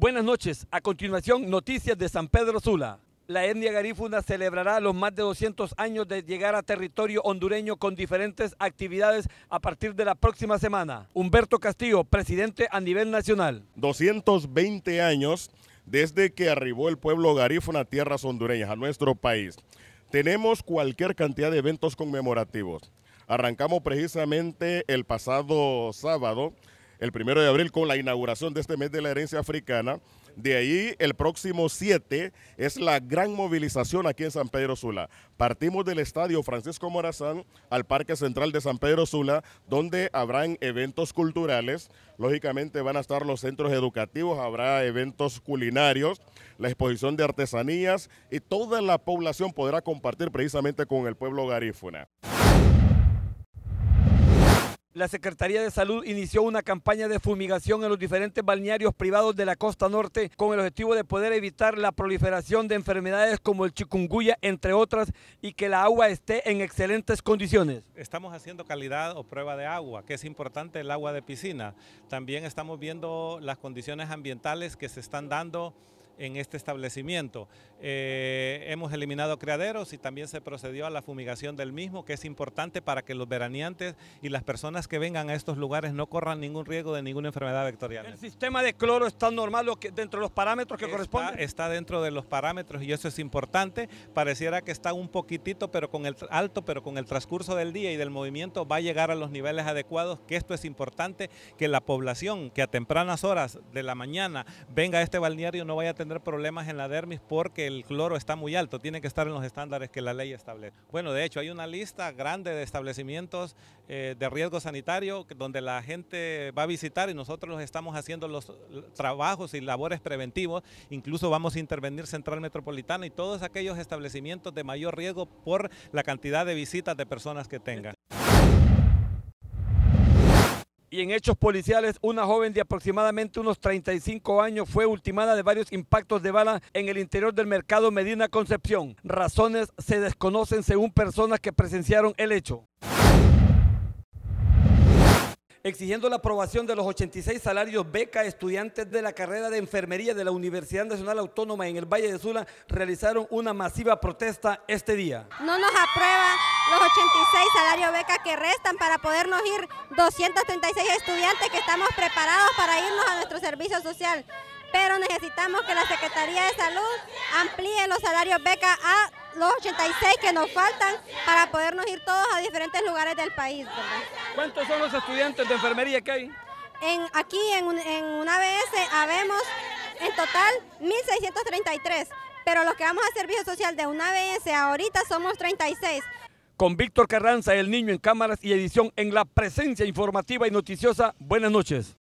Buenas noches. A continuación, noticias de San Pedro Sula. La etnia garífuna celebrará los más de 200 años de llegar a territorio hondureño con diferentes actividades a partir de la próxima semana. Humberto Castillo, presidente a nivel nacional. 220 años desde que arribó el pueblo garífuna a tierras hondureñas, a nuestro país. Tenemos cualquier cantidad de eventos conmemorativos. Arrancamos precisamente el pasado sábado el primero de abril con la inauguración de este mes de la herencia africana. De ahí, el próximo 7 es la gran movilización aquí en San Pedro Sula. Partimos del estadio Francisco Morazán al Parque Central de San Pedro Sula, donde habrán eventos culturales. Lógicamente van a estar los centros educativos, habrá eventos culinarios, la exposición de artesanías y toda la población podrá compartir precisamente con el pueblo garífuna la Secretaría de Salud inició una campaña de fumigación en los diferentes balnearios privados de la costa norte con el objetivo de poder evitar la proliferación de enfermedades como el chikungunya, entre otras, y que la agua esté en excelentes condiciones. Estamos haciendo calidad o prueba de agua, que es importante el agua de piscina. También estamos viendo las condiciones ambientales que se están dando en este establecimiento. Eh, hemos eliminado criaderos y también se procedió a la fumigación del mismo, que es importante para que los veraneantes y las personas que vengan a estos lugares no corran ningún riesgo de ninguna enfermedad vectorial. ¿El sistema de cloro está normal dentro de los parámetros que está, corresponden? Está dentro de los parámetros y eso es importante. Pareciera que está un poquitito pero con el alto, pero con el transcurso del día y del movimiento va a llegar a los niveles adecuados, que esto es importante, que la población que a tempranas horas de la mañana venga a este balneario no vaya a tener problemas en la dermis porque el cloro está muy alto, tiene que estar en los estándares que la ley establece. Bueno, de hecho, hay una lista grande de establecimientos eh, de riesgo sanitario donde la gente va a visitar y nosotros estamos haciendo los trabajos y labores preventivos. Incluso vamos a intervenir Central Metropolitana y todos aquellos establecimientos de mayor riesgo por la cantidad de visitas de personas que tengan y en hechos policiales, una joven de aproximadamente unos 35 años fue ultimada de varios impactos de bala en el interior del mercado Medina Concepción. Razones se desconocen según personas que presenciaron el hecho exigiendo la aprobación de los 86 salarios beca estudiantes de la carrera de enfermería de la Universidad Nacional Autónoma en el Valle de Sula realizaron una masiva protesta este día. No nos aprueba los 86 salarios becas que restan para podernos ir 236 estudiantes que estamos preparados para irnos a nuestro servicio social. Pero necesitamos que la Secretaría de Salud amplíe los salarios becas a los 86 que nos faltan para podernos ir todos a diferentes lugares del país. ¿Cuántos son los estudiantes de enfermería que hay? En, aquí en, en una ABS habemos en total 1.633 pero los que vamos a servicio social de una ABS ahorita somos 36 con Víctor Carranza, el niño en cámaras y edición en la presencia informativa y noticiosa. Buenas noches.